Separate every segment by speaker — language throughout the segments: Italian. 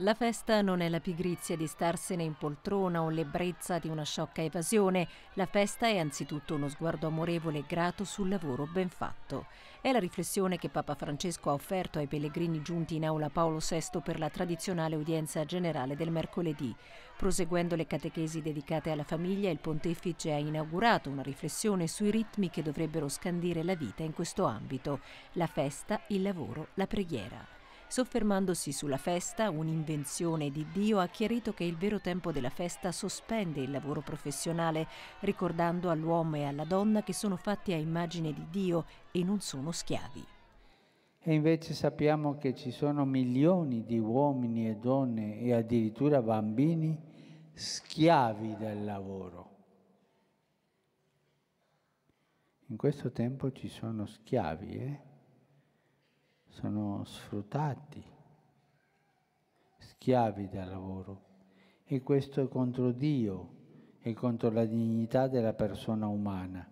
Speaker 1: La festa non è la pigrizia di starsene in poltrona o l'ebbrezza di una sciocca evasione, la festa è anzitutto uno sguardo amorevole e grato sul lavoro ben fatto. È la riflessione che Papa Francesco ha offerto ai pellegrini giunti in aula Paolo VI per la tradizionale udienza generale del mercoledì. Proseguendo le catechesi dedicate alla famiglia, il pontefice ha inaugurato una riflessione sui ritmi che dovrebbero scandire la vita in questo ambito, la festa, il lavoro, la preghiera. Soffermandosi sulla festa, un'invenzione di Dio ha chiarito che il vero tempo della festa sospende il lavoro professionale, ricordando all'uomo e alla donna che sono fatti a immagine di Dio e non sono schiavi.
Speaker 2: E invece sappiamo che ci sono milioni di uomini e donne e addirittura bambini schiavi del lavoro. In questo tempo ci sono schiavi, eh? sono sfruttati, schiavi del lavoro e questo è contro Dio e contro la dignità della persona umana.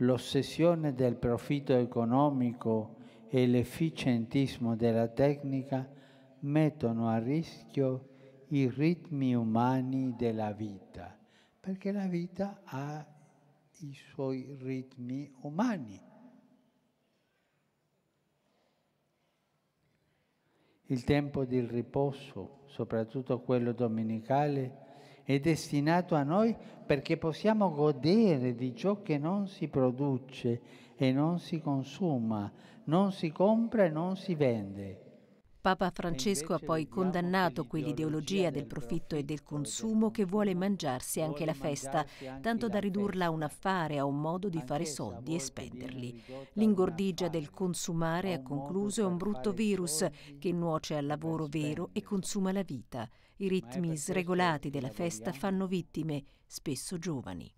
Speaker 2: L'ossessione del profitto economico e l'efficientismo della tecnica mettono a rischio i ritmi umani della vita, perché la vita ha i suoi ritmi umani. Il tempo del riposo, soprattutto quello domenicale, è destinato a noi perché possiamo godere di ciò che non si produce e non si consuma, non si compra e non si vende.
Speaker 1: Papa Francesco ha poi condannato quell'ideologia del profitto e del consumo che vuole mangiarsi anche la festa, tanto da ridurla a un affare, a un modo di fare soldi e spenderli. L'ingordigia del consumare, ha concluso, è un brutto virus che nuoce al lavoro vero e consuma la vita. I ritmi sregolati della festa fanno vittime, spesso giovani.